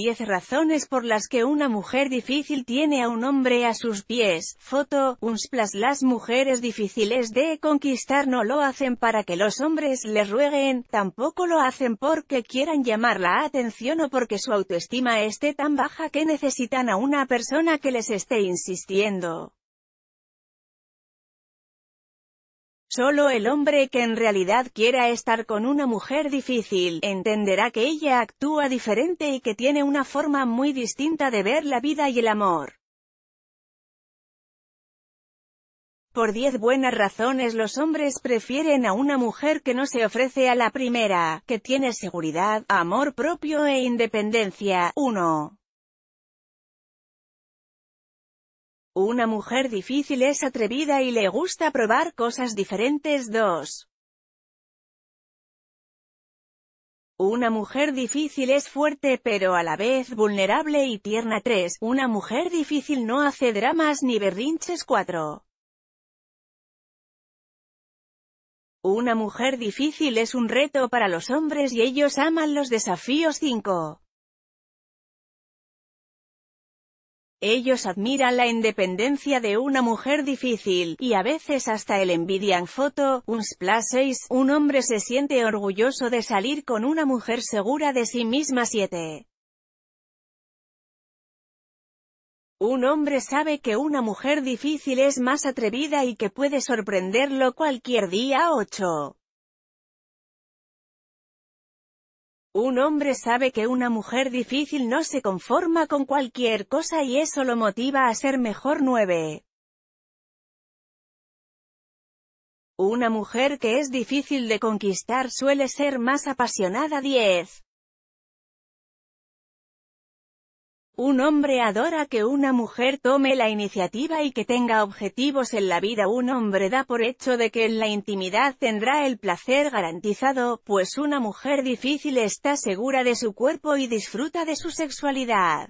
10 razones por las que una mujer difícil tiene a un hombre a sus pies. Foto, unsplash. Las mujeres difíciles de conquistar no lo hacen para que los hombres les rueguen, tampoco lo hacen porque quieran llamar la atención o porque su autoestima esté tan baja que necesitan a una persona que les esté insistiendo. Solo el hombre que en realidad quiera estar con una mujer difícil, entenderá que ella actúa diferente y que tiene una forma muy distinta de ver la vida y el amor. Por 10 buenas razones los hombres prefieren a una mujer que no se ofrece a la primera, que tiene seguridad, amor propio e independencia. 1. Una mujer difícil es atrevida y le gusta probar cosas diferentes 2. Una mujer difícil es fuerte pero a la vez vulnerable y tierna 3. Una mujer difícil no hace dramas ni berrinches 4. Una mujer difícil es un reto para los hombres y ellos aman los desafíos 5. Ellos admiran la independencia de una mujer difícil, y a veces hasta el envidian foto, un un hombre se siente orgulloso de salir con una mujer segura de sí misma 7. Un hombre sabe que una mujer difícil es más atrevida y que puede sorprenderlo cualquier día 8. Un hombre sabe que una mujer difícil no se conforma con cualquier cosa y eso lo motiva a ser mejor 9. Una mujer que es difícil de conquistar suele ser más apasionada 10. Un hombre adora que una mujer tome la iniciativa y que tenga objetivos en la vida. Un hombre da por hecho de que en la intimidad tendrá el placer garantizado, pues una mujer difícil está segura de su cuerpo y disfruta de su sexualidad.